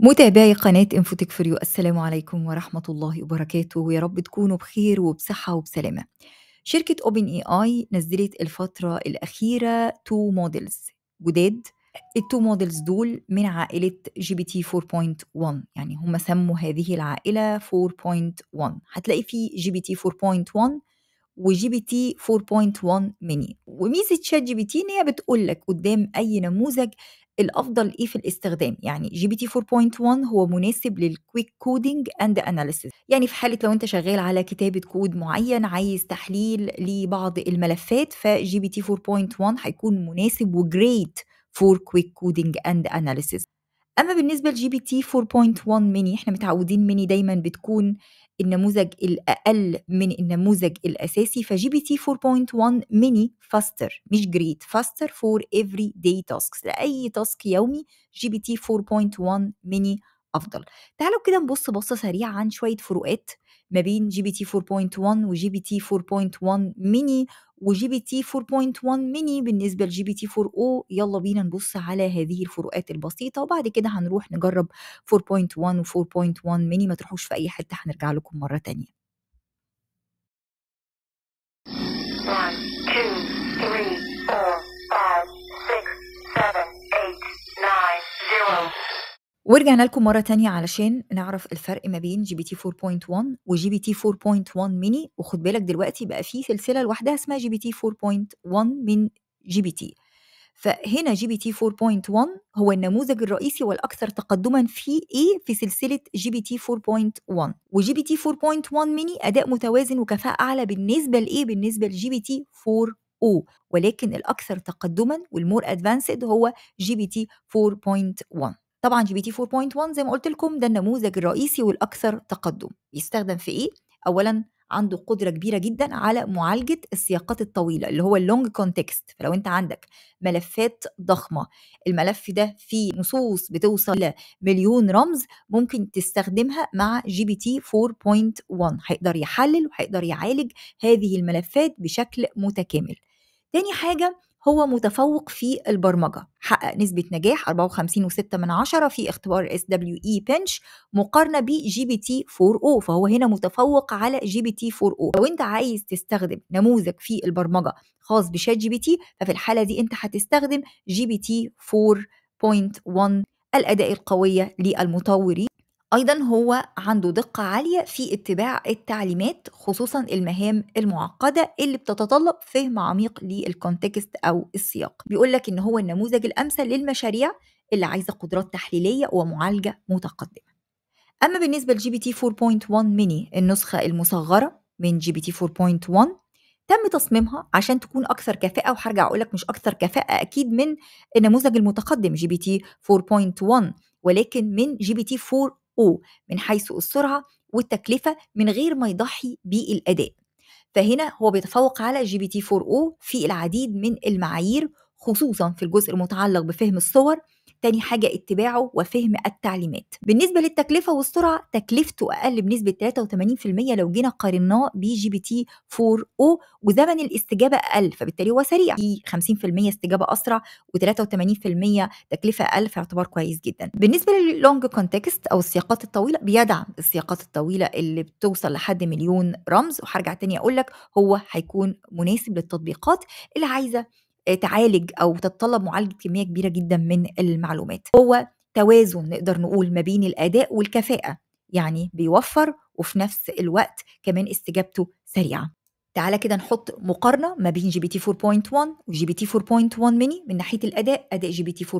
متابعي قناة انفوتك فريو السلام عليكم ورحمة الله وبركاته ويا رب تكونوا بخير وبصحة وبسلامة شركة اوبن اي اي نزلت الفترة الأخيرة تو موديلز جداد التو موديلز دول من عائلة جي بي تي 4.1 يعني هم سموا هذه العائلة 4.1 هتلاقي في جي بي تي 4.1 وجي بي تي 4.1 ميني وميزه شات جي بي تي ان هي بتقول لك قدام اي نموذج الافضل ايه في الاستخدام يعني جي بي تي 4.1 هو مناسب للكويك كودينج اند اناليسيس يعني في حاله لو انت شغال على كتابه كود معين عايز تحليل لبعض الملفات فجي بي تي 4.1 هيكون مناسب وجريت فور كويك كودينج اند اناليسيس اما بالنسبه لجي بي تي 4.1 ميني احنا متعودين ميني دايما بتكون النموذج الاقل من النموذج الاساسي فجي بي تي 4.1 ميني فاستر مش جريت فاستر فور افري داي تاسكس لاي تاسك يومي جي بي تي 4.1 ميني افضل تعالوا كده نبص بصه سريعه عن شويه فروقات ما بين جي بي تي 4.1 وجي بي تي 4.1 ميني وجي بي تي 4.1 ميني بالنسبه لجي بي تي 4 او يلا بينا نبص على هذه الفروقات البسيطه وبعد كده هنروح نجرب 4.1 و 4.1 ميني ما تروحوش في اي حته هنرجع لكم مره تانية ورجعنا لكم مرة تانية علشان نعرف الفرق ما بين جي بي تي 4.1 وجي بي تي 4.1 ميني وخد بالك دلوقتي بقى في سلسلة لوحدها اسمها جي بي تي 4.1 من جي بي تي فهنا جي بي تي 4.1 هو النموذج الرئيسي والاكثر تقدما في ايه في سلسله جي بي تي 4.1 وجي بي تي 4.1 ميني اداء متوازن وكفاءه اعلى بالنسبه لايه بالنسبه لجي بي تي 4 او ولكن الاكثر تقدما والمور ادفانسد هو جي بي تي 4.1 طبعا جي بي تي 4.1 زي ما قلت لكم ده النموذج الرئيسي والاكثر تقدم بيستخدم في ايه اولا عنده قدره كبيره جدا على معالجه السياقات الطويله اللي هو اللونج كونتكست فلو انت عندك ملفات ضخمه الملف ده فيه نصوص بتوصل لمليون رمز ممكن تستخدمها مع جي بي تي 4.1 هيقدر يحلل وهيقدر يعالج هذه الملفات بشكل متكامل تاني حاجه هو متفوق في البرمجة حقق نسبة نجاح 54.6 في اختبار اس دبليو اي بنش مقارنة بجي بي تي 4 او فهو هنا متفوق على جي بي تي 4 او لو انت عايز تستخدم نموذج في البرمجة خاص بشات جي بي تي ففي الحالة دي انت هتستخدم جي بي تي 4.1 الأداء القوية للمطورين أيضا هو عنده دقة عالية في اتباع التعليمات خصوصا المهام المعقدة اللي بتتطلب فهم عميق للكونتكست أو السياق بيقول لك إن هو النموذج الأمثل للمشاريع اللي عايزة قدرات تحليلية ومعالجة متقدمة أما بالنسبة لجي بي تي 4.1 ميني النسخة المصغرة من جي بي تي 4.1 تم تصميمها عشان تكون أكثر كفاءة وهرجع أقول لك مش أكثر كفاءة أكيد من النموذج المتقدم جي بي تي 4.1 ولكن من جي بي تي 4 O من حيث السرعة والتكلفة من غير ما يضحي بالأداء فهنا هو بيتفوق على جي بي تي 4 او في العديد من المعايير خصوصا في الجزء المتعلق بفهم الصور تاني حاجة اتباعه وفهم التعليمات بالنسبة للتكلفة والسرعة تكلفته أقل بنسبة 83% لو جينا قارناه بي جي بي تي 4 او وزمن الاستجابة أقل فبالتالي هو سريع في 50% استجابة أسرع و83% تكلفة أقل في اعتبار كويس جدا بالنسبة للونج كونتكست أو السياقات الطويلة بيدعم السياقات الطويلة اللي بتوصل لحد مليون رمز وهرجع تاني أقول لك هو هيكون مناسب للتطبيقات اللي عايزة تعالج او تتطلب معالجه كميه كبيره جدا من المعلومات هو توازن نقدر نقول ما بين الاداء والكفاءه يعني بيوفر وفي نفس الوقت كمان استجابته سريعه تعالى كده نحط مقارنة ما بين جي بي تي 4.1 وجي بي تي 4.1 ميني من ناحية الأداء أداء جي بي تي 4.1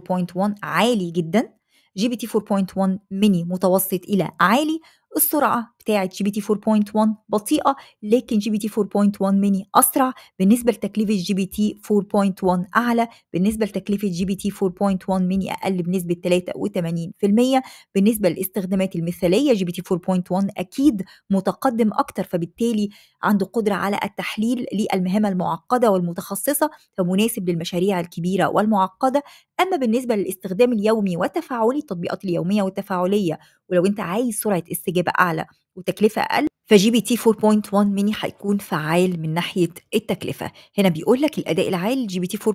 عالي جدا جي بي تي 4.1 ميني متوسط إلى عالي السرعة بتاعه جي بي تي 4.1 بطيئه لكن جي بي تي 4.1 ميني اسرع بالنسبه لتكلفه جي بي تي 4.1 اعلى بالنسبه لتكلفه جي بي تي 4.1 ميني اقل بنسبه 83% بالنسبه للاستخدامات المثاليه جي بي تي 4.1 اكيد متقدم اكتر فبالتالي عنده قدره على التحليل للمهام المعقده والمتخصصه فمناسب للمشاريع الكبيره والمعقده اما بالنسبه للاستخدام اليومي والتفاعلي التطبيقات اليوميه والتفاعليه ولو انت عايز سرعه استجابه اعلى وتكلفة أقل فجي بي تي 4.1 ميني هيكون فعال من ناحية التكلفة هنا بيقول لك الأداء العالي جي بي تي 4.1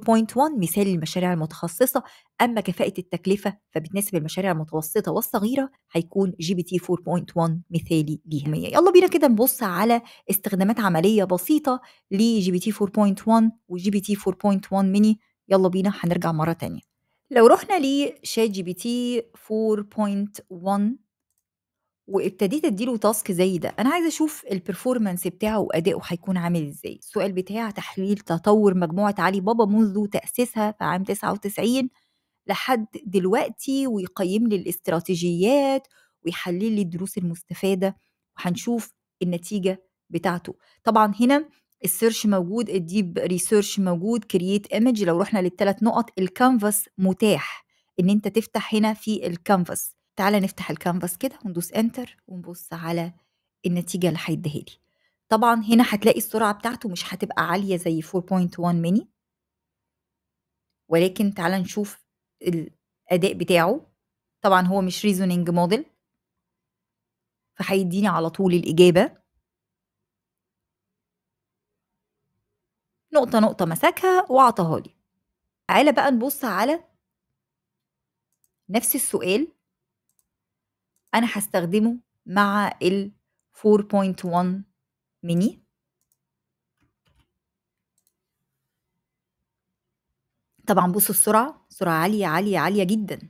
مثال للمشاريع المتخصصة أما كفاءة التكلفة فبتناسب المشاريع المتوسطة والصغيرة هيكون جي بي تي 4.1 مثالي ليها يلا بينا كده نبص على استخدامات عملية بسيطة لجي بي تي 4.1 وجي بي تي 4.1 ميني يلا بينا هنرجع مرة تانية لو رحنا لشات جي بي تي 4.1 وابتديت اديله تاسك زي ده انا عايزه اشوف البرفورمانس بتاعه وادائه هيكون عامل ازاي السؤال بتاع تحليل تطور مجموعه علي بابا منذ تاسيسها في عام 99 لحد دلوقتي ويقيم لي الاستراتيجيات ويحلل لي الدروس المستفاده وهنشوف النتيجه بتاعته طبعا هنا السيرش موجود الديب ريسيرش موجود كرييت ايمج لو رحنا للثلاث نقط الكانفاس متاح ان انت تفتح هنا في الكانفاس تعالى نفتح الكانفاس كده وندوس انتر ونبص على النتيجه اللي هيديها لي طبعا هنا هتلاقي السرعه بتاعته مش هتبقى عاليه زي 4.1 ميني ولكن تعالى نشوف الاداء بتاعه طبعا هو مش ريزونينج موديل فهيديني على طول الاجابه نقطه نقطه مسكها واعطاها لي تعالى بقى نبص على نفس السؤال انا هستخدمه مع ال 4.1 ميني طبعا بصوا السرعة سرعة عالية عالية عالية جدا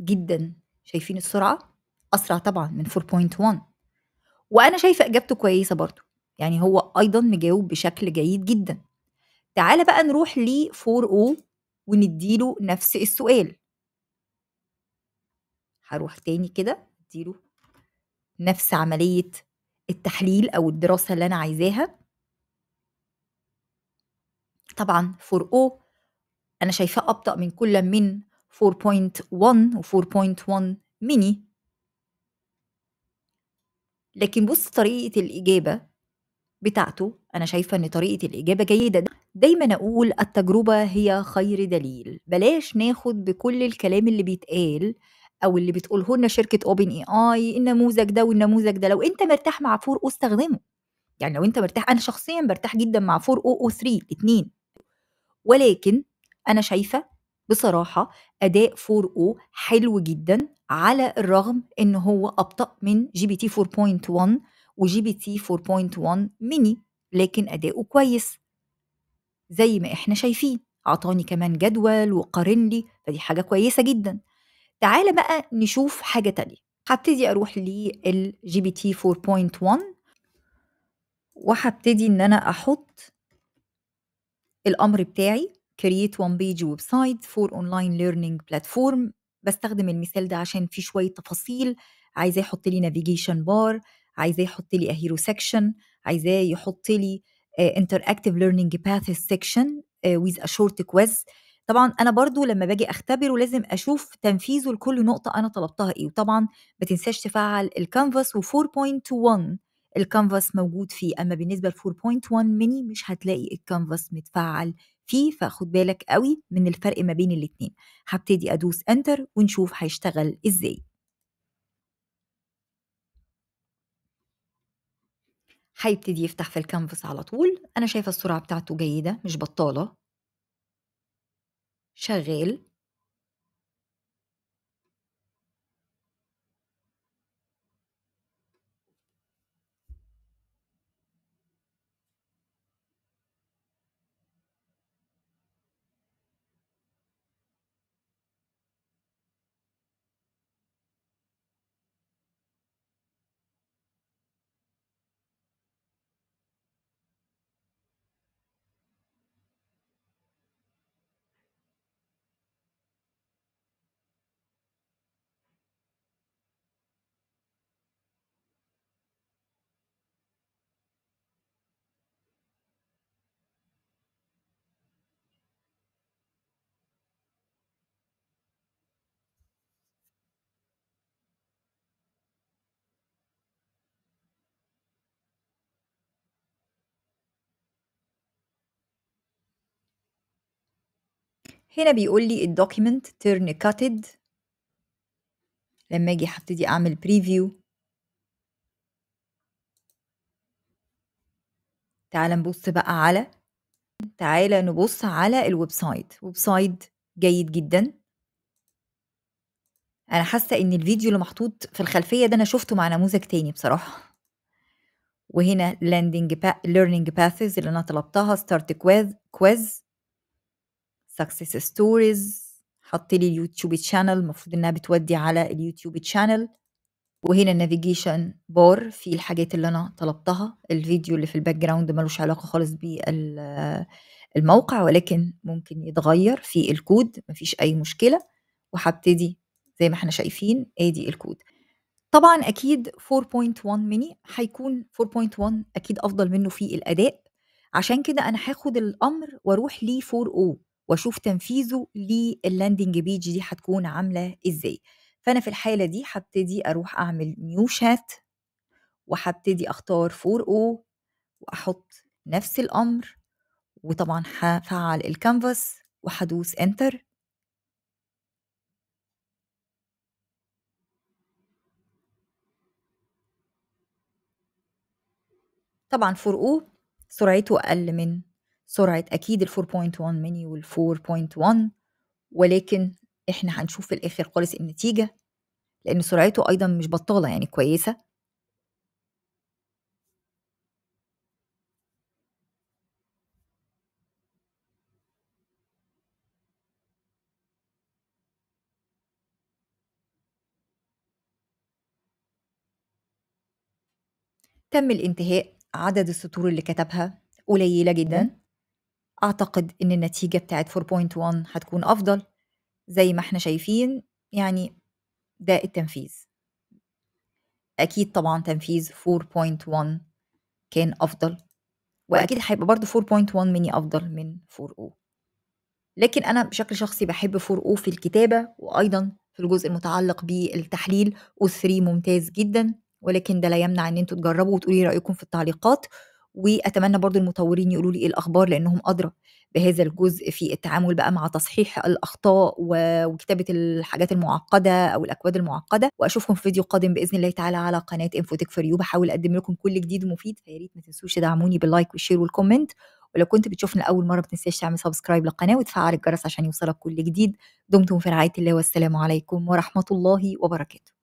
جدا شايفين السرعة أسرع طبعا من 4.1 وأنا شايفة إجابته كويسة برضو يعني هو أيضا مجاوب بشكل جيد جدا تعالى بقى نروح ل 4O ونديله نفس السؤال هروح تاني كده اديله نفس عملية التحليل أو الدراسة اللي أنا عايزاها طبعا فور او أنا شايفاه أبطأ من كل من 4.1 و 4.1 ميني لكن بص طريقة الإجابة بتاعته أنا شايفة إن طريقة الإجابة جيدة دايما أقول التجربة هي خير دليل بلاش ناخد بكل الكلام اللي بيتقال او اللي بتقوله لنا شركه اوبن اي اي النموذج ده والنموذج ده لو انت مرتاح مع 4 او استخدمه يعني لو انت مرتاح انا شخصيا برتاح جدا مع 4 او او 3 الاثنين ولكن انا شايفه بصراحه اداء 4 او حلو جدا على الرغم ان هو ابطا من جي بي تي 4.1 وجي بي تي 4.1 ميني لكن اداؤه كويس زي ما احنا شايفين اعطاني كمان جدول وقارن لي فدي حاجه كويسه جدا تعالى بقى نشوف حاجة تانية هبتدي أروح للجي بي تي 4.1 وهبتدي إن أنا أحط الأمر بتاعي create one page website for online learning platform بستخدم المثال ده عشان فيه شوية تفاصيل عايزاه يحط لي نافيجيشن بار عايزاه يحط لي اهيرو سيكشن عايزاه يحط لي آه، interactive learning path section آه، with a short quiz طبعا انا برضو لما باجي اختبره لازم اشوف تنفيذه لكل نقطه انا طلبتها ايه وطبعا ما تنساش تفعل الكانفاس و4.1 الكانفاس موجود فيه اما بالنسبه ل 4.1 ميني مش هتلاقي الكانفاس متفعل فيه فخد بالك قوي من الفرق ما بين الاتنين هبتدي ادوس انتر ونشوف هيشتغل ازاي هيبتدي يفتح في الكانفاس على طول انا شايفه السرعه بتاعته جيده مش بطاله شغل هنا بيقول لي الدوكيمنت تيرن كاتد لما اجي هبتدي اعمل بريفيو تعال نبص بقى على تعال نبص على الويب سايت ويب سايت جيد جدا انا حاسه ان الفيديو اللي محطوط في الخلفيه ده انا شفته مع نموذج تاني بصراحه وهنا لاندنج با... ليرنينج باثز اللي انا طلبتها ستارت كويز كويز سكسس ستوريز حط لي اليوتيوب تشانل المفروض انها بتودي على اليوتيوب تشانل وهنا النافيجيشن بار في الحاجات اللي انا طلبتها الفيديو اللي في الباك جراوند ملوش علاقه خالص بالموقع ولكن ممكن يتغير في الكود مفيش اي مشكله وهبتدي زي ما احنا شايفين ادي الكود طبعا اكيد 4.1 ميني هيكون 4.1 اكيد افضل منه في الاداء عشان كده انا هاخد الامر واروح ل او واشوف تنفيذه لللاندنج بيج دي هتكون عامله ازاي فانا في الحاله دي هبتدي اروح اعمل نيو شات وهبتدي اختار 4 او واحط نفس الامر وطبعا هفعل الكانفاس وهدوس انتر طبعا 4 او سرعته اقل من سرعة أكيد ال 4.1 ميني وال 4.1 ولكن إحنا هنشوف في الآخر خالص النتيجة لأن سرعته أيضا مش بطالة يعني كويسة تم الانتهاء عدد السطور اللي كتبها قليلة جدا أعتقد إن النتيجة بتاعت 4.1 هتكون أفضل زي ما احنا شايفين يعني ده التنفيذ أكيد طبعا تنفيذ 4.1 كان أفضل وأكيد هيبقى برضه 4.1 مني أفضل من 4.0 لكن أنا بشكل شخصي بحب 4.0 في الكتابة وأيضا في الجزء المتعلق بالتحليل و3 ممتاز جدا ولكن ده لا يمنع ان انتوا تجربوا وتقولي رايكم في التعليقات واتمنى برضو المطورين يقولوا لي ايه الاخبار لانهم ادرى بهذا الجزء في التعامل بقى مع تصحيح الاخطاء وكتابه الحاجات المعقده او الاكواد المعقده واشوفكم في فيديو قادم باذن الله تعالى على قناه انفوتك فور يو بحاول اقدم لكم كل جديد ومفيد فيا ريت ما تنسوش تدعموني باللايك والشير والكومنت ولو كنت بتشوفنا لاول مره ما تنساش تعمل سبسكرايب للقناه وتفعل الجرس عشان يوصلك كل جديد دمتم في رعايه الله والسلام عليكم ورحمه الله وبركاته